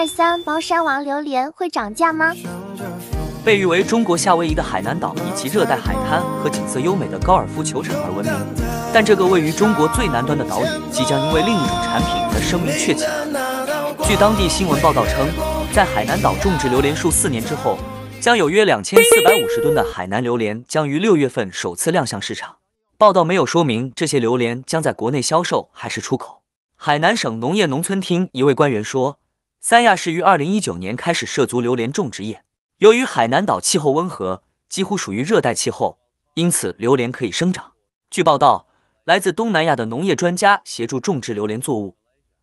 二三，猫山王榴莲会涨价吗？被誉为“中国夏威夷”的海南岛，以其热带海滩和景色优美的高尔夫球场而闻名。但这个位于中国最南端的岛屿，即将因为另一种产品而声名鹊起。据当地新闻报道称，在海南岛种植榴莲树四年之后，将有约两千四百五十吨的海南榴莲将于六月份首次亮相市场。报道没有说明这些榴莲将在国内销售还是出口。海南省农业农村厅一位官员说。三亚市于二零一九年开始涉足榴莲种植业。由于海南岛气候温和，几乎属于热带气候，因此榴莲可以生长。据报道，来自东南亚的农业专家协助种植榴莲作物，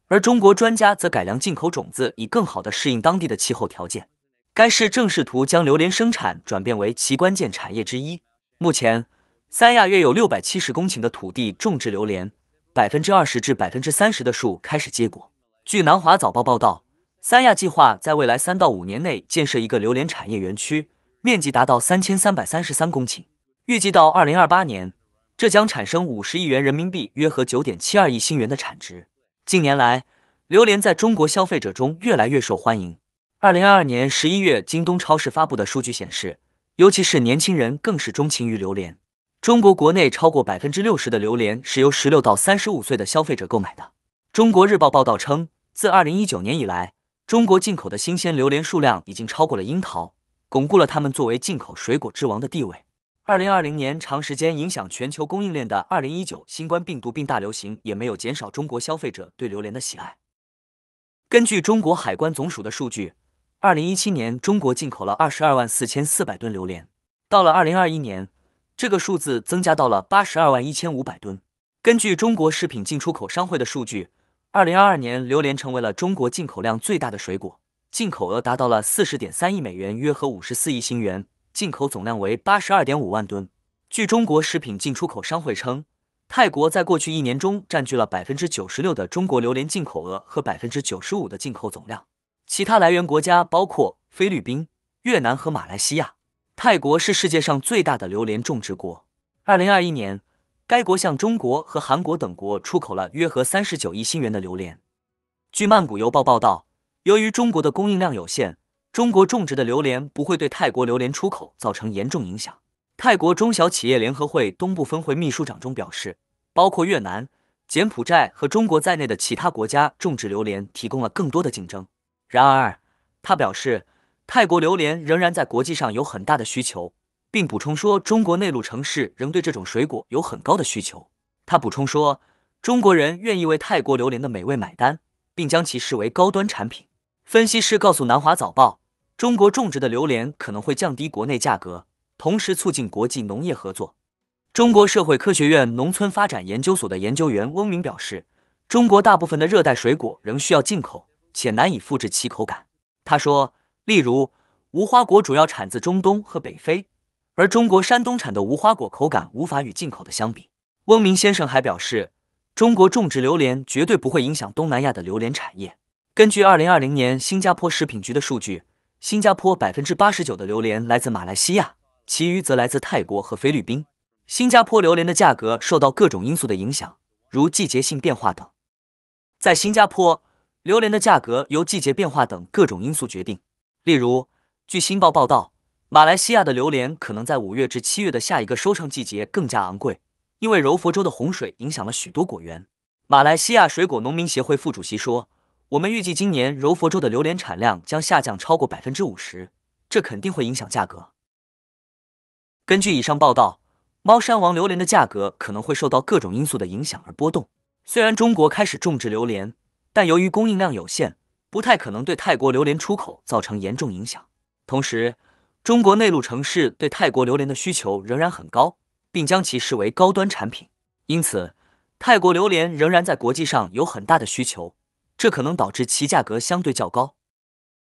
而中国专家则改良进口种子，以更好地适应当地的气候条件。该市正试图将榴莲生产转变为其关键产业之一。目前，三亚约有六百七十公顷的土地种植榴莲，百分之二十至百分之三十的树开始结果。据南华早报报道。三亚计划在未来三到五年内建设一个榴莲产业园区，面积达到三千三百三十三公顷。预计到二零二八年，这将产生五十亿元人民币（约合九点七二亿新元）的产值。近年来，榴莲在中国消费者中越来越受欢迎。二零二二年十一月，京东超市发布的数据显示，尤其是年轻人更是钟情于榴莲。中国国内超过百分之六十的榴莲是由十六到三十五岁的消费者购买的。中国日报报道称，自二零一九年以来，中国进口的新鲜榴莲数量已经超过了樱桃，巩固了它们作为进口水果之王的地位。二零二零年，长时间影响全球供应链的二零一九新冠病毒病大流行也没有减少中国消费者对榴莲的喜爱。根据中国海关总署的数据，二零一七年中国进口了二十二万四千四百吨榴莲，到了二零二一年，这个数字增加到了八十二万一千五百吨。根据中国食品进出口商会的数据。二零二二年，榴莲成为了中国进口量最大的水果，进口额达到了四十点三亿美元，约合五十四亿新元，进口总量为八十二点五万吨。据中国食品进出口商会称，泰国在过去一年中占据了百分之九十六的中国榴莲进口额和百分之九十五的进口总量。其他来源国家包括菲律宾、越南和马来西亚。泰国是世界上最大的榴莲种植国。二零二一年。该国向中国和韩国等国出口了约合三十九亿新元的榴莲。据《曼谷邮报》报道，由于中国的供应量有限，中国种植的榴莲不会对泰国榴莲出口造成严重影响。泰国中小企业联合会东部分会秘书长中表示，包括越南、柬埔寨和中国在内的其他国家种植榴莲提供了更多的竞争。然而，他表示，泰国榴莲仍然在国际上有很大的需求。并补充说，中国内陆城市仍对这种水果有很高的需求。他补充说，中国人愿意为泰国榴莲的美味买单，并将其视为高端产品。分析师告诉南华早报，中国种植的榴莲可能会降低国内价格，同时促进国际农业合作。中国社会科学院农村发展研究所的研究员翁明表示，中国大部分的热带水果仍需要进口，且难以复制其口感。他说，例如，无花果主要产自中东和北非。而中国山东产的无花果口感无法与进口的相比。翁明先生还表示，中国种植榴莲绝对不会影响东南亚的榴莲产业。根据二零二零年新加坡食品局的数据，新加坡百分之八十九的榴莲来自马来西亚，其余则来自泰国和菲律宾。新加坡榴莲的价格受到各种因素的影响，如季节性变化等。在新加坡，榴莲的价格由季节变化等各种因素决定。例如，据新报报道。马来西亚的榴莲可能在五月至七月的下一个收成季节更加昂贵，因为柔佛州的洪水影响了许多果园。马来西亚水果农民协会副主席说：“我们预计今年柔佛州的榴莲产量将下降超过百分之五十，这肯定会影响价格。”根据以上报道，猫山王榴莲的价格可能会受到各种因素的影响而波动。虽然中国开始种植榴莲，但由于供应量有限，不太可能对泰国榴莲出口造成严重影响。同时，中国内陆城市对泰国榴莲的需求仍然很高，并将其视为高端产品，因此泰国榴莲仍然在国际上有很大的需求，这可能导致其价格相对较高。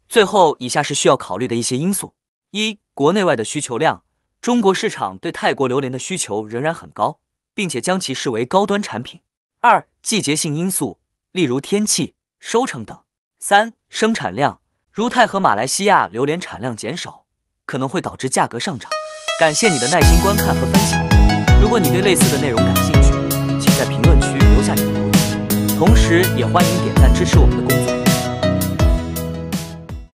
最后，以下是需要考虑的一些因素：一、国内外的需求量，中国市场对泰国榴莲的需求仍然很高，并且将其视为高端产品；二、季节性因素，例如天气、收成等；三、生产量，如泰和马来西亚榴莲产量减少。可能会导致价格上涨。感谢你的耐心观看和分享。如果你对类似的内容感兴趣，请在评论区留下你的留言。同时，也欢迎点赞支持我们的工作。